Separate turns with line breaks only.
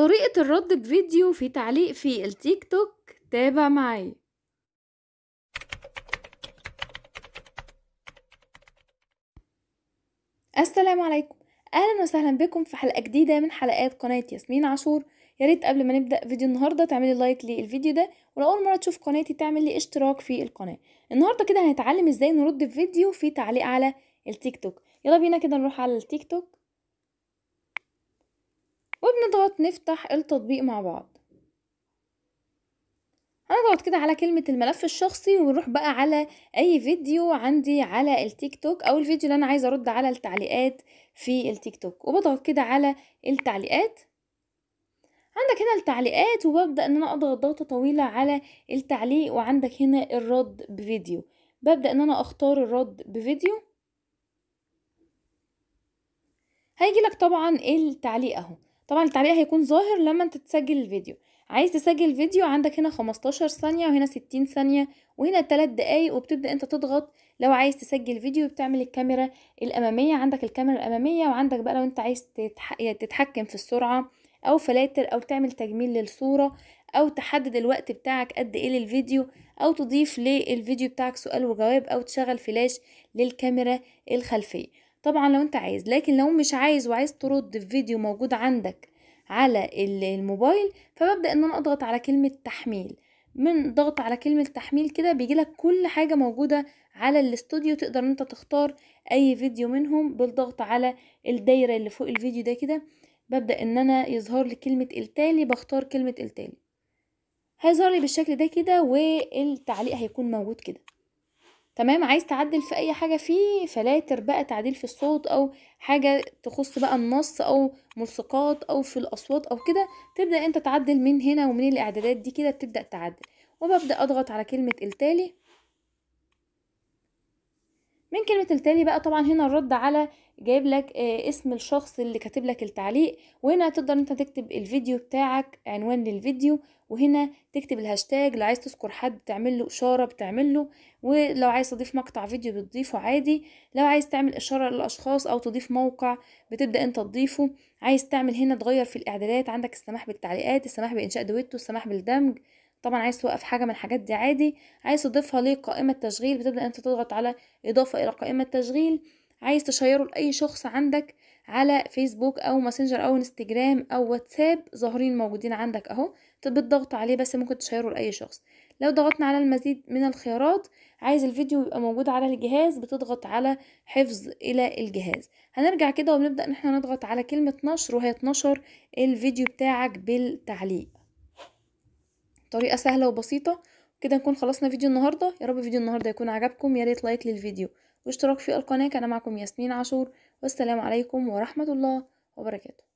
طريقة الرد بفيديو في تعليق في التيك توك تابع معي السلام عليكم اهلا وسهلا بكم في حلقه جديده من حلقات قناه ياسمين عاشور ياريت قبل ما نبدا فيديو النهارده تعملي لايك للفيديو ده ولو اول مره تشوف قناتي تعملي اشتراك في القناه النهارده كده هنتعلم ازاي نرد بفيديو فيديو في تعليق على التيك توك يلا بينا كده نروح على التيك توك وبنضغط نفتح التطبيق مع بعض هنضغط كده على كلمة الملف الشخصي ونروح بقى على أي فيديو عندي على التيك توك أو الفيديو اللي أنا عايزة أرد على التعليقات في التيك توك وبضغط كده على التعليقات عندك هنا التعليقات وببدأ إن أنا أضغط ضغطة طويلة على التعليق وعندك هنا الرد بفيديو ببدأ إن أنا أختار الرد بفيديو هيجي لك طبعا التعليق أهو طبعا التعليق هيكون ظاهر لما انت تسجل الفيديو عايز تسجل فيديو عندك هنا 15 ثانية وهنا 60 ثانية وهنا 3 دقايق وبتبدأ انت تضغط لو عايز تسجل فيديو بتعمل الكاميرا الأمامية عندك الكاميرا الأمامية وعندك بقى لو انت عايز تتحكم في السرعة أو فلاتر أو تعمل تجميل للصورة أو تحدد الوقت بتاعك قد ايه للفيديو أو تضيف للفيديو بتاعك سؤال وجواب أو تشغل فلاش للكاميرا الخلفية طبعا لو انت عايز لكن لو مش عايز وعايز ترد فيديو موجود عندك على الموبايل فببدأ ان انا اضغط على كلمة تحميل من ضغط على كلمة تحميل كده بيجيلك كل حاجة موجودة على الاستوديو تقدر انت تختار اي فيديو منهم بالضغط على الدايرة اللي فوق الفيديو ده كده ببدأ ان انا يظهر لي كلمة التالي بختار كلمة التالي هيظهر لي بالشكل ده كده والتعليق هيكون موجود كده تمام عايز تعدل في اي حاجه فيه فلاتر بقى تعديل في الصوت او حاجه تخص بقى النص او ملصقات او في الاصوات او كده تبدا انت تعدل من هنا ومن الاعدادات دي كده بتبدا تعدل وببدا اضغط على كلمه التالي من كلمة التالي بقى طبعا هنا الرد على جايب لك آه، اسم الشخص اللي كاتب لك التعليق وهنا تقدر انت تكتب الفيديو بتاعك عنوان للفيديو وهنا تكتب الهاشتاج لو عايز تذكر حد بتعمل له اشاره بتعمل له ولو عايز تضيف مقطع فيديو بتضيفه عادي لو عايز تعمل اشاره للاشخاص او تضيف موقع بتبدا انت تضيفه عايز تعمل هنا تغير في الاعدادات عندك السماح بالتعليقات السماح بانشاء دويتو السماح بالدمج طبعا عايز توقف حاجة من الحاجات دي عادي عايز تضيفها لقائمة تشغيل بتبدأ انت تضغط على اضافة الى قائمة تشغيل عايز تشيره لأي شخص عندك على فيسبوك او ماسنجر او انستجرام او واتساب ظاهرين موجودين عندك اهو بالضغط عليه بس ممكن تشيره لاي شخص لو ضغطنا على المزيد من الخيارات عايز الفيديو يبقى موجود على الجهاز بتضغط على حفظ الى الجهاز هنرجع كده وبنبدا ان احنا نضغط على كلمه نشر وهي تنشر الفيديو بتاعك بالتعليق طريقه سهله وبسيطه كده نكون خلصنا فيديو النهارده يا رب فيديو النهارده يكون عجبكم يا ريت لايك للفيديو واشتراك في القناه كان معكم ياسمين عاشور والسلام عليكم ورحمه الله وبركاته